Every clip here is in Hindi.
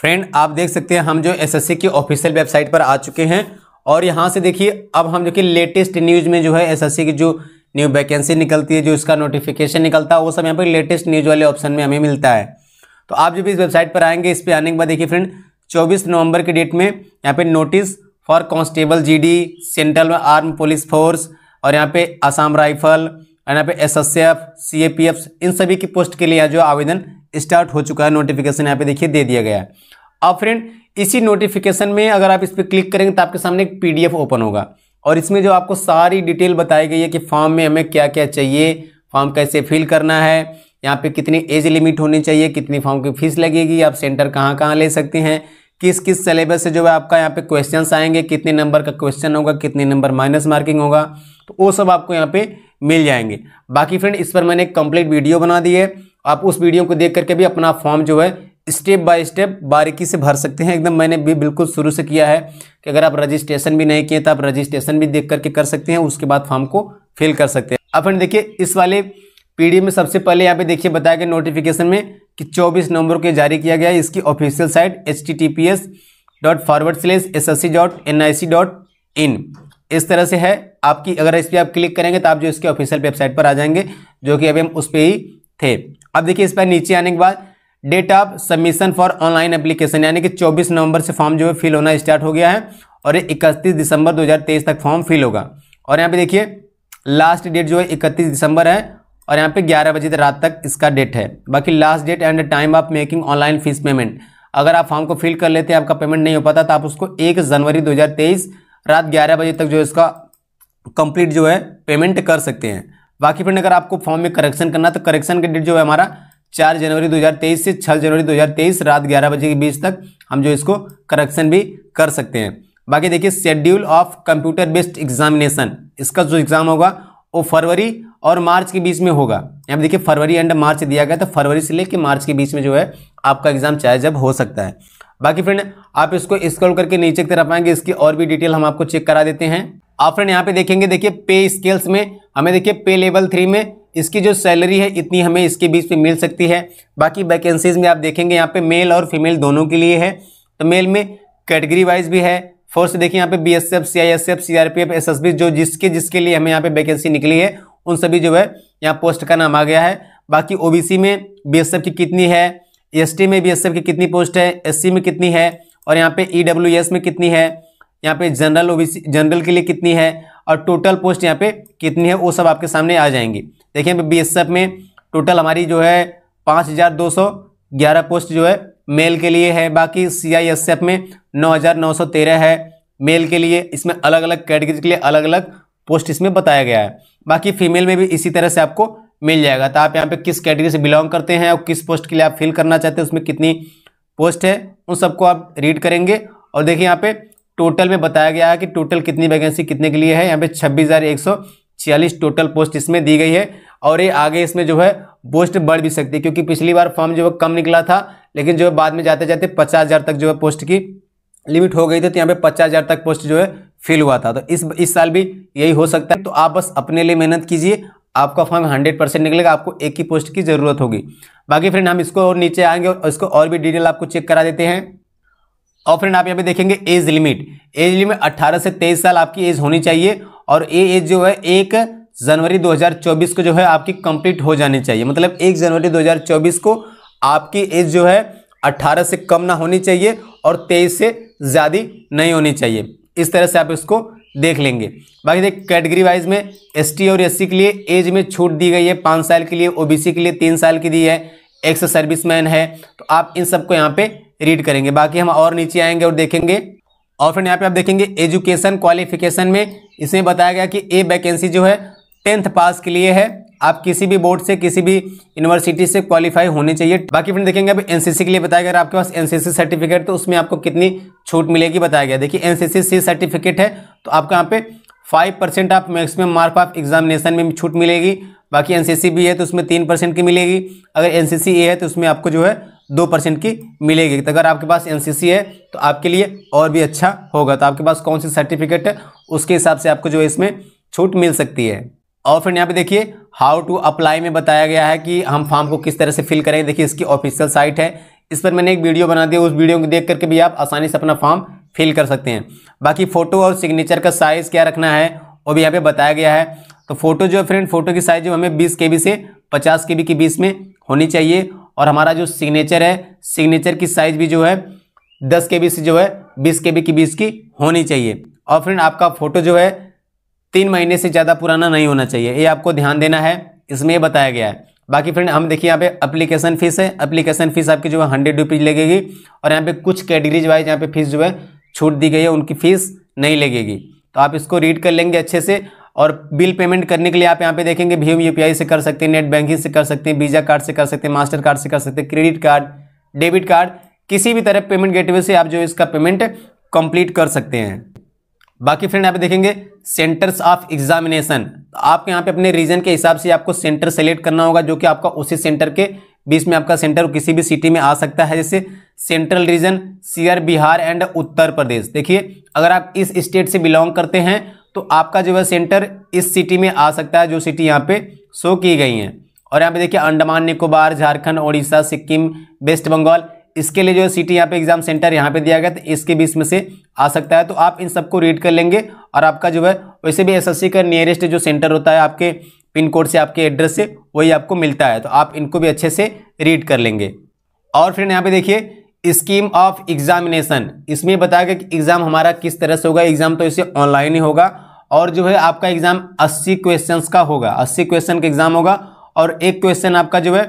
फ्रेंड आप देख सकते हैं हम जो एसएससी की ऑफिशियल वेबसाइट पर आ चुके हैं और यहाँ से देखिए अब हम जो कि लेटेस्ट न्यूज़ में जो है एसएससी की जो न्यू वैकेंसी निकलती है जो इसका नोटिफिकेशन निकलता है वो सब यहाँ पर लेटेस्ट न्यूज़ वाले ऑप्शन में हमें मिलता है तो आप जब इस वेबसाइट पर आएंगे इस पर आने के बाद देखिए फ्रेंड चौबीस नवंबर की डेट में यहाँ पे notice for G D central में आर्म पुलिस फोर्स और यहाँ पे आसाम राइफल एंड यहाँ पे S S F C A P F इन सभी की पोस्ट के लिए यहाँ जो आवेदन स्टार्ट हो चुका है नोटिफिकेशन यहाँ पे देखिए दे दिया गया है अब फ्रेंड इसी नोटिफिकेशन में अगर आप इस पर क्लिक करेंगे तो आपके सामने एक पीडीएफ ओपन होगा और इसमें जो आपको सारी डिटेल बताई गई है कि फॉर्म में हमें क्या क्या चाहिए फॉर्म कैसे फिल करना है यहाँ पे कितनी एज लिमिट होनी चाहिए कितनी फॉर्म की फीस लगेगी आप सेंटर कहाँ कहाँ ले सकते हैं किस किस सिलेबस से जो है आपका यहाँ पे क्वेश्चंस आएंगे कितने नंबर का क्वेश्चन होगा कितने नंबर माइनस मार्किंग होगा तो वो सब आपको यहाँ पे मिल जाएंगे बाकी फ्रेंड इस पर मैंने एक कंप्लीट वीडियो बना दी है आप उस वीडियो को देख करके भी अपना फॉर्म जो है स्टेप बाय स्टेप बारीकी से भर सकते हैं एकदम मैंने भी बिल्कुल शुरू से किया है कि अगर आप रजिस्ट्रेशन भी नहीं किए तो आप रजिस्ट्रेशन भी देख करके कर सकते हैं उसके बाद फॉर्म को फिल कर सकते हैं अब फ्रेंड देखिए इस वाले पी में सबसे पहले यहाँ पे देखिए बताया गया नोटिफिकेशन में कि 24 नवंबर को जारी किया गया है इसकी official site H T T P S dot forward slash S S C dot N I C dot in इस तरह से है आपकी अगर इस पर आप क्लिक करेंगे तो आप जो इसके ऑफिशियल वेबसाइट पर आ जाएंगे जो कि अभी हम उस पर ही थे अब देखिए इस पर नीचे आने के बाद date of submission for online application यानी कि 24 नवंबर से फॉर्म जो है फिल होना स्टार्ट हो गया है और ये 31 दिसंबर 2023 तक फॉर्म फिल होगा और यहाँ पे देखिए लास्ट डेट जो है 31 दिसंबर है और यहाँ पे 11 बजे रात तक इसका डेट है बाकी last date and time of making online fees payment अगर आप फॉर्म को फिल कर लेते हैं आपका पेमेंट नहीं हो पाता तो आप उसको एक जनवरी दो रात ग्यारह बजे तक जो है इसका कंप्लीट जो है पेमेंट कर सकते हैं बाकी फिर अगर आपको फॉर्म में करेक्शन करना तो करेक्शन का डेट जो है हमारा चार जनवरी 2023 से छः जनवरी 2023 रात ग्यारह बजे के बीच तक हम जो इसको करेक्शन भी कर सकते हैं बाकी देखिए schedule of computer based examination इसका जो एग्ज़ाम होगा वो फरवरी और मार्च के बीच में होगा यहाँ देखिए फरवरी एंड मार्च दिया गया तो फरवरी से लेकर मार्च के बीच में जो है आपका एग्ज़ाम चाहे जब हो सकता है बाकी फ्रेंड आप इसको स्क्रॉल करके नीचे की तरफ आएंगे इसकी और भी डिटेल हम आपको चेक करा देते हैं आप फ्रेंड यहाँ पे देखेंगे देखिए पे स्केल्स में हमें देखिए पे लेवल थ्री में इसकी जो सैलरी है इतनी हमें इसके बीच में मिल सकती है बाकी वैकेंसीज में आप देखेंगे यहाँ पे मेल और फीमेल दोनों के लिए है तो मेल में कैटेगरी वाइज भी है फोर्स देखिए यहाँ पे B S F C I S F C R P F S S B जो जिसके जिसके लिए हमें यहाँ पे वैकेंसी निकली है उन सभी जो है यहाँ पोस्ट का नाम आ गया है बाकी ओ बी सी में बी एस एफ की कितनी है एस e में बी की कितनी पोस्ट है एस में कितनी है और यहाँ पे ई e में कितनी है यहाँ पे जनरल ओबीसी जनरल के लिए कितनी है और टोटल पोस्ट यहाँ पे कितनी है वो सब आपके सामने आ जाएंगी देखिए यहाँ बी एस में टोटल हमारी जो है पाँच हज़ार दो सौ ग्यारह पोस्ट जो है मेल के लिए है बाकी सी आई एस एफ में नौ हज़ार नौ सौ तेरह है मेल के लिए इसमें अलग अलग कैटेगरी के लिए अलग अलग पोस्ट इसमें बताया गया है बाकी फीमेल में भी इसी तरह से आपको मिल जाएगा तो आप यहाँ पे किस कैटेगरी से बिलोंग करते हैं और किस पोस्ट के लिए आप फिल करना चाहते हैं उसमें कितनी पोस्ट है उन सबको आप रीड करेंगे और देखिए यहाँ पे टोटल में बताया गया है कि टोटल कितनी वैकेंसी कितने के लिए है यहाँ पे छब्बीस टोटल पोस्ट इसमें दी गई है और ये आगे इसमें जो है पोस्ट बढ़ भी सकती है क्योंकि पिछली बार फॉर्म जो है कम निकला था लेकिन जो है बाद में जाते जाते पचास तक जो है पोस्ट की लिमिट हो गई थी तो यहाँ पे पचास हज़ार तक पोस्ट जो है फिल हुआ था तो इस इस साल भी यही हो सकता है तो आप बस अपने लिए मेहनत कीजिए आपका फॉर्म हंड्रेड परसेंट निकलेगा आपको एक ही पोस्ट की ज़रूरत होगी बाकी फ्रेंड हम इसको और नीचे आएंगे और इसको और भी डिटेल आपको चेक करा देते हैं और फ्रेंड आप यहाँ पे देखेंगे एज लिमिट एज लिमिट अट्ठारह से तेईस साल आपकी एज होनी चाहिए और ये एज जो है एक जनवरी 2024 को जो है आपकी कंप्लीट हो जानी चाहिए मतलब एक जनवरी 2024 को आपकी एज जो है 18 से कम ना होनी चाहिए और 23 से ज़्यादा नहीं होनी चाहिए इस तरह से आप इसको देख लेंगे बाकी देख कैटेगरी वाइज में एसटी और एससी के लिए एज में छूट दी गई है पाँच साल के लिए ओबीसी के लिए तीन साल की दी है एक्स सर्विसमैन है तो आप इन सबको यहाँ पे रीड करेंगे बाकी हम और नीचे आएंगे और देखेंगे और फिर यहाँ पे आप देखेंगे एजुकेशन क्वालिफिकेशन में इसमें बताया गया कि ए वैकेंसी जो है टेंथ पास के लिए है आप किसी भी बोर्ड से किसी भी यूनिवर्सिटी से क्वालिफाई होने चाहिए बाकी फ्रेंड देखेंगे अब एनसीसी के लिए बताया गया अगर आपके पास एनसीसी सर्टिफिकेट तो उसमें आपको कितनी छूट मिलेगी बताया गया देखिए एनसीसी सी सर्टिफिकेट है तो आपके यहाँ पे फाइव परसेंट आप मैक्सिमम मार्क ऑफ एग्जामिनेशन में छूट मिलेगी बाकी एन बी है तो उसमें तीन परसेंट की मिलेगी अगर एन ए है तो उसमें आपको जो है दो परसेंट की मिलेगी तो अगर आपके पास एन है तो आपके लिए और भी अच्छा होगा तो आपके पास कौन सी सर्टिफिकेट है उसके हिसाब से आपको जो है इसमें छूट मिल सकती है और फिर यहाँ पे देखिए हाउ टू अप्लाई में बताया गया है कि हम फॉर्म को किस तरह से फिल करेंगे देखिए इसकी ऑफिशियल साइट है इस पर मैंने एक वीडियो बना दिया उस वीडियो को देख करके भी आप आसानी से अपना फॉर्म फिल कर सकते हैं बाकी फ़ोटो और सिग्नेचर का साइज़ क्या रखना है वो भी यहाँ पे बताया गया है तो फोटो जो है फ्रेंड फोटो की साइज़ जो हमें बीस के से पचास के के बीच में होनी चाहिए और हमारा जो सिग्नेचर है सिग्नेचर की साइज़ भी जो है दस के से जो है बीस के के बीच की होनी चाहिए और फ्रेंड आपका फ़ोटो जो है तीन महीने से ज़्यादा पुराना नहीं होना चाहिए ये आपको ध्यान देना है इसमें यह बताया गया है बाकी फ्रेंड हम देखिए यहाँ पे अप्लीकेशन फीस है अप्लीकेशन फीस आपकी जो है हंड्रेड रुपीज़ लगेगी और यहाँ पे कुछ कैटेगरीज वाइज यहाँ पे फीस जो है छूट दी गई है उनकी फ़ीस नहीं लगेगी तो आप इसको रीड कर लेंगे अच्छे से और बिल पेमेंट करने के लिए आप यहाँ पे देखेंगे भीम यूपीआई से कर सकते हैं नेट बैंकिंग से कर सकते हैं वीज़ा कार्ड से कर सकते हैं मास्टर कार्ड से कर सकते हैं क्रेडिट कार्ड डेबिट कार्ड किसी भी तरह पेमेंट गेटवे से आप जो इसका पेमेंट कंप्लीट कर सकते हैं बाकी फ्रेंड यहाँ पे देखेंगे सेंटर्स ऑफ एग्जामिनेशन आपके यहाँ पे अपने रीजन के हिसाब से आपको सेंटर सेलेक्ट करना होगा जो कि आपका उसी सेंटर के बीच में आपका सेंटर किसी भी सिटी में आ सकता है जैसे central region CR Bihar and Uttar Pradesh देखिए अगर आप इस स्टेट से बिलोंग करते हैं तो आपका जो है सेंटर इस सिटी में आ सकता है जो सिटी यहाँ पे शो की गई हैं और यहाँ पे देखिए अंडमान निकोबार झारखंड उड़ीसा सिक्किम वेस्ट बंगाल इसके लिए जो है सिटी यहाँ पे एग्जाम सेंटर यहाँ पे दिया गया तो इसके बीच में से आ सकता है तो आप इन सबको रीड कर लेंगे और आपका जो है वैसे भी एसएससी का नियरेस्ट जो सेंटर होता है आपके पिन कोड से आपके एड्रेस से वही आपको मिलता है तो आप इनको भी अच्छे से रीड कर लेंगे और फ्रेंड यहाँ पे देखिए स्कीम ऑफ एग्जामिनेशन इसमें बताया गया कि एग्ज़ाम हमारा किस तरह से होगा एग्ज़ाम तो इसे ऑनलाइन ही होगा और जो है आपका एग्ज़ाम 80 क्वेश्चंस का होगा 80 क्वेश्चन का एग्ज़ाम होगा और एक क्वेश्चन आपका जो है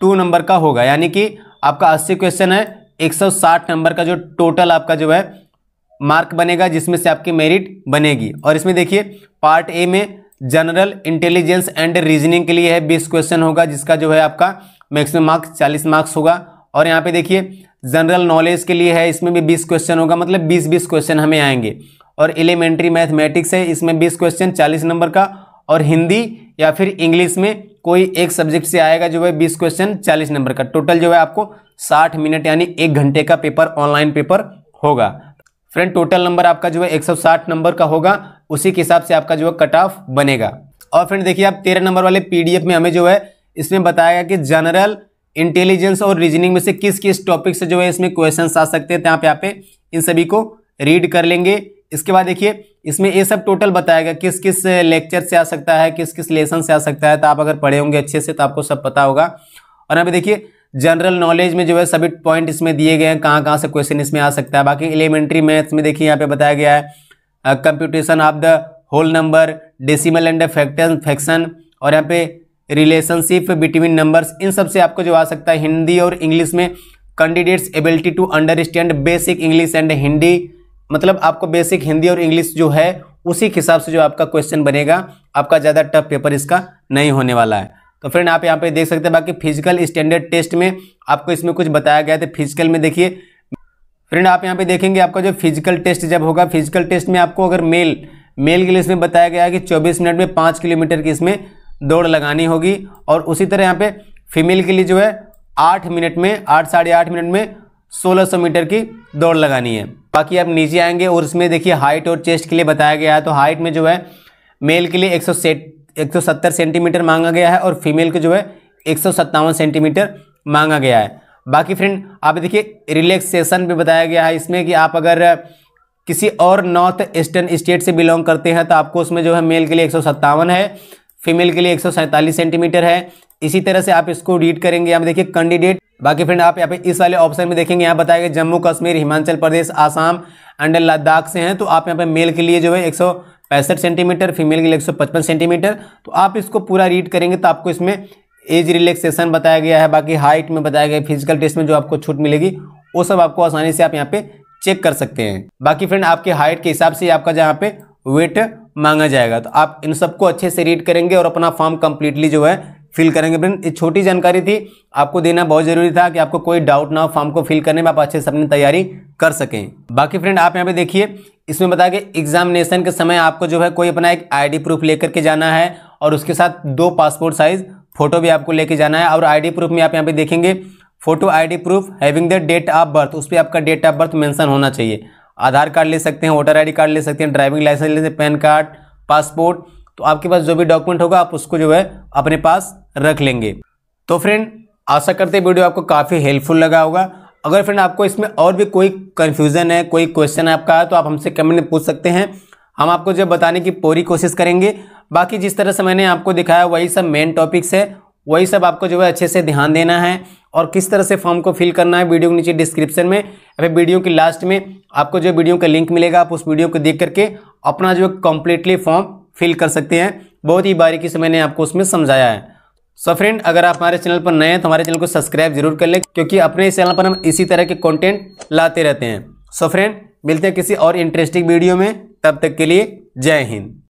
टू नंबर का होगा यानी कि आपका अस्सी क्वेश्चन है 160 नंबर का जो टोटल आपका जो है मार्क बनेगा जिसमें से आपकी मेरिट बनेगी और इसमें देखिए पार्ट ए में जनरल इंटेलिजेंस एंड रीजनिंग के लिए है बीस क्वेश्चन होगा जिसका जो है आपका मैक्सिमम मार्क्स चालीस मार्क्स होगा और यहाँ पे देखिए जनरल नॉलेज के लिए है इसमें भी बीस क्वेश्चन होगा मतलब बीस बीस क्वेश्चन हमें आएंगे और एलिमेंट्री मैथमेटिक्स है इसमें बीस क्वेश्चन चालीस नंबर का और हिंदी या फिर इंग्लिश में कोई एक सब्जेक्ट से आएगा जो है बीस क्वेश्चन चालीस नंबर का टोटल जो है आपको साठ मिनट यानी एक घंटे का पेपर ऑनलाइन पेपर होगा फ्रेंड टोटल नंबर आपका जो है 160 नंबर का होगा उसी के हिसाब से आपका जो है कट ऑफ बनेगा और फ्रेंड देखिए आप तेरह नंबर वाले पीडीएफ में हमें जो है इसमें बताया गया कि जनरल इंटेलिजेंस और रीजनिंग में से किस किस टॉपिक से जो है इसमें क्वेश्चन आ सकते हैं तो आप यहाँ पे इन सभी को रीड कर लेंगे इसके बाद देखिए इसमें ये सब टोटल बताएगा किस किस लेक्चर से आ सकता है किस किस लेसन से आ सकता है तो आप अगर पढ़े होंगे अच्छे से तो आपको सब पता होगा और यहाँ पे देखिए जनरल नॉलेज में जो है सभी पॉइंट इसमें दिए गए हैं कहाँ कहाँ से क्वेश्चन इसमें आ सकता है बाकी एलिमेंट्री मैथ्स में देखिए यहाँ पे बताया गया है computation of the whole number decimal and fraction fraction और यहाँ पे रिलेशनशिप बिटवीन नंबर्स इन सब से आपको जो आ सकता है हिंदी और इंग्लिश में candidates ability to understand basic English and Hindi मतलब आपको बेसिक हिंदी और इंग्लिश जो है उसी के हिसाब से जो आपका क्वेश्चन बनेगा आपका ज़्यादा टफ पेपर इसका नहीं होने वाला है तो फ्रेंड आप यहाँ पे देख सकते हैं बाकी फिजिकल स्टैंडर्ड टेस्ट में आपको इसमें कुछ बताया गया था फिजिकल तो में देखिए फ्रेंड आप यहाँ पे देखेंगे आपका जो फिजिकल टेस्ट जब होगा फिजिकल टेस्ट में आपको अगर मेल मेल के लिए इसमें बताया गया है कि चौबीस मिनट में पाँच किलोमीटर की इसमें दौड़ लगानी होगी और उसी तरह यहाँ पे फीमेल के लिए जो है आठ मिनट में आठ साढ़े आठ मिनट में 1600 मीटर की दौड़ लगानी है बाकी आप नीचे आएंगे और इसमें देखिए हाइट और चेस्ट के लिए बताया गया है तो हाइट में जो है मेल के लिए एक सौ सेंटीमीटर मांगा गया है और फीमेल के जो है एक सेंटीमीटर मांगा गया है बाकी फ्रेंड आप देखिए रिलैक्सेशन भी बताया गया है इसमें कि आप अगर किसी और नॉर्थ ईस्टर्न स्टेट से बिलोंग करते हैं तो आपको उसमें जो है मेल के लिए एक है फीमेल के लिए एक सेंटीमीटर है इसी तरह से आप इसको रीड करेंगे यहाँ पे देखिए कैंडिडेट बाकी फ्रेंड आप यहाँ पे इस वाले ऑप्शन में देखेंगे यहाँ बताया गया जम्मू कश्मीर हिमाचल प्रदेश आसाम एंड लद्दाख से हैं तो आप यहाँ पे मेल के लिए जो है एक पैंसठ सेंटीमीटर फीमेल के लिए एक पचपन सेंटीमीटर तो आप इसको पूरा रीड करेंगे तो आपको इसमें एज रिलैक्सेशन बताया गया है बाकी हाइट में बताया गया फिजिकल टेस्ट में जो आपको छूट मिलेगी वो सब आपको आसानी से आप यहाँ पे चेक कर सकते हैं बाकी फ्रेंड आपके हाइट के हिसाब से आपका जहाँ पे वेट मांगा जाएगा तो आप इन सबको अच्छे से रीड करेंगे और अपना फॉर्म कंप्लीटली जो है फिल करेंगे फ्रेंड ये छोटी जानकारी थी आपको देना बहुत जरूरी था कि आपको कोई डाउट ना हो फॉर्म को फिल करने में आप अच्छे से अपनी तैयारी कर सकें बाकी फ्रेंड आप यहाँ पे देखिए इसमें बताया कि एग्जामिनेशन के समय आपको जो है कोई अपना एक आईडी प्रूफ लेकर के जाना है और उसके साथ दो पासपोर्ट साइज़ फोटो भी आपको लेके जाना है और आईडी प्रूफ में आप यहाँ पे देखेंगे photo ID proof having the date of birth उस पर आपका डेट ऑफ बर्थ मेंशन होना चाहिए आधार कार्ड ले सकते हैं वोटर डी कार्ड ले सकते हैं ड्राइविंग लाइसेंस ले सकते हैं पैन कार्ड पासपोर्ट तो आपके पास जो भी डॉक्यूमेंट होगा आप उसको जो है अपने पास रख लेंगे तो फ्रेंड आशा करते वीडियो आपको काफ़ी हेल्पफुल लगा होगा अगर फ्रेंड आपको इसमें और भी कोई कन्फ्यूज़न है कोई क्वेश्चन है आपका है तो आप हमसे कमेंट में पूछ सकते हैं हम आपको जो बताने की पूरी कोशिश करेंगे बाकी जिस तरह से मैंने आपको दिखाया वही सब मेन टॉपिक्स है वही सब आपको जो है अच्छे से ध्यान देना है और किस तरह से फॉर्म को फिल करना है वीडियो के नीचे डिस्क्रिप्शन में या फिर वीडियो के लास्ट में आपको जो वीडियो का लिंक मिलेगा आप उस वीडियो को देख करके अपना जो कम्प्लीटली फॉर्म फिल कर सकते हैं बहुत ही बारीकी से मैंने आपको उसमें समझाया है सो so फ्रेंड अगर आप हमारे चैनल पर नए हैं तो हमारे चैनल को सब्सक्राइब जरूर कर लें क्योंकि अपने इस चैनल पर हम इसी तरह के कंटेंट लाते रहते हैं सो so फ्रेंड मिलते हैं किसी और इंटरेस्टिंग वीडियो में तब तक के लिए जय हिंद